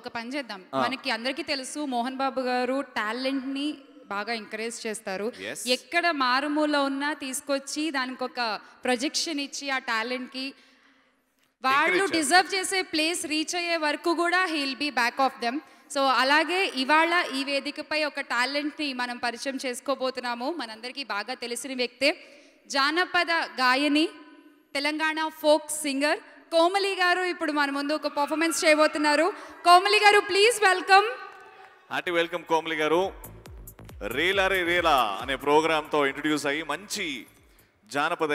ఒక పని చేద్దాం మనకి అందరికీ తెలుసు మోహన్ బాబు గారు టాలెంట్ ని బాగా ఎంకరేజ్ చేస్తారు ఎక్కడ మారుమూల ఉన్నా తీసుకొచ్చి దానికి ఒక ప్రొజెక్షన్ ఇచ్చి ఆ టాలెంట్ కి వాళ్ళు డిజర్వ్ చేసే ప్లేస్ రీచ్ అయ్యే వరకు కూడా he'll be back of them so అలాగే ఇవాళ ఈ వేదికపై ఒక టాలెంట్ని మనం పరిచయం చేసుకోబోతున్నాము మనందరికీ బాగా తెలిసిన వ్యక్తే జానపద గాయని తెలంగాణ ఫోక్ సింగర్ కోమలి గారు ఇప్పుడు మన ముందు ఒక పర్ఫార్మెన్స్ చేయబోతున్నారు కోమలి గారు please welcome hearty welcome Komali గారు రీలా రే రీలా అనే ప్రోగ్రామ్తో ఇంట్రడ్యూస్ అయ్యి మంచి జానపద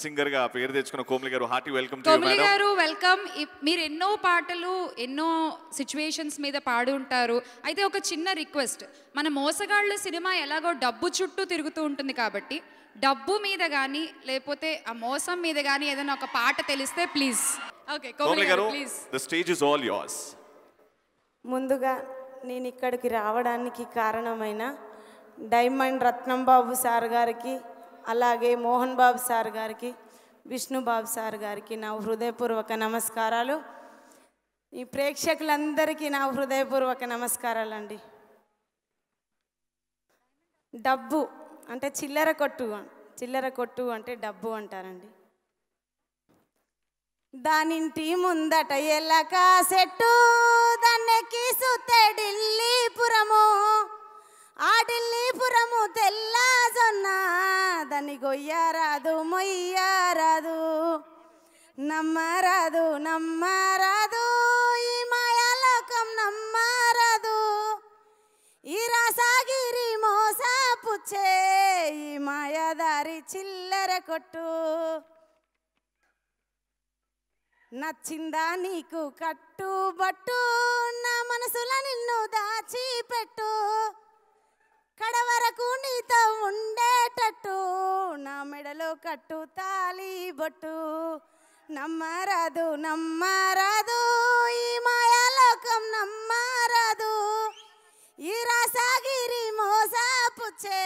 సింగర్ గా పేరు తెచ్చుకున్న కోమలి గారు హార్టీ వెల్కమ్ కోమలి గారు వెల్కమ్ మీరు ఎన్నో పాటలు ఎన్నో సిచ్యువేషన్స్ మీద పాడి ఉంటారు అయితే ఒక చిన్న రిక్వెస్ట్ మన మోసగాళ్ళ సినిమా ఎలాగో డబ్బు చుట్టూ తిరుగుతూ ఉంటుంది కాబట్టి డబ్బు మీద కానీ లేకపోతే ఆ మోసం మీద కానీ ఏదైనా ఒక పాట తెలిస్తే ప్లీజ్ ఓకే కోమలి గారు please the stage is all yours ముందుగా నేను ఇక్కడికి రావడానికి కారణమైన డైమండ్ రత్నం బాబు సార్ గారికి అలాగే మోహన్ బాబు సార్ గారికి విష్ణుబాబు సార్ గారికి నా హృదయపూర్వక నమస్కారాలు ఈ ప్రేక్షకులందరికీ నా హృదయపూర్వక నమస్కారాలండి డబ్బు అంటే చిల్లర కొట్టు చిల్లర కొట్టు అంటే డబ్బు అంటారండి దానింటి ముందట ఎల్లకా సెట్టు కీసు సుతడిల్లి కొయ్యరాదు మొయ్యరాదు నమ్మరాదు నమ్మరాదు ఈ మాయాలోకం నమ్మరాదు ఈ రాసాగిరి మోసపుచ్చే ఈ మాయాదారి చిల్లర కొట్టు నచ్చిందా నీకు కట్టుబట్టు నా మనసులో నిన్ను దాచిపెట్టు కడవ కట్టు తాలి బొట్టు నమ్మరాదు నమ్మరాదు ఈ మాయాలోకం నమ్మరాదు ఈ రాసాగిరి మోసపుచ్చే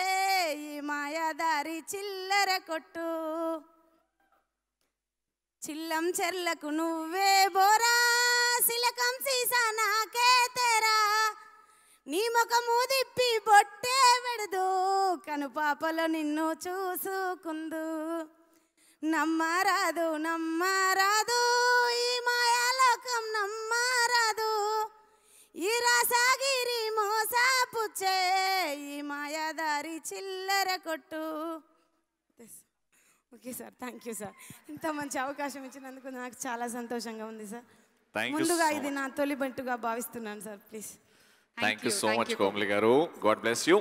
ఈ మాయాదారి చిల్లర కొట్టు చిల్లం చెర్లకు నువ్వే బోరా సిలకం సీసా నాకే తెరా నీ ముఖము దిప్పి తను పాపలో నిన్ను చూసుకుందు నమ్మరాదు నమ్మరాదు ఈ మాయాలోకం నమ్మరాదు ఈ రాసాగిరి మోసపుచ్చే ఈ మాయాదారి చిల్లర కొట్టు okay sir thank you sir ఇంత మంచి అవకాశం ఇచ్చినందుకు నాకు చాలా సంతోషంగా ఉంది సార్ ముందుగా ఇది నా తొలి బంటుగా భావిస్తున్నాను sir please thank you so much Komali గారు గాడ్ బ్లెస్ యూ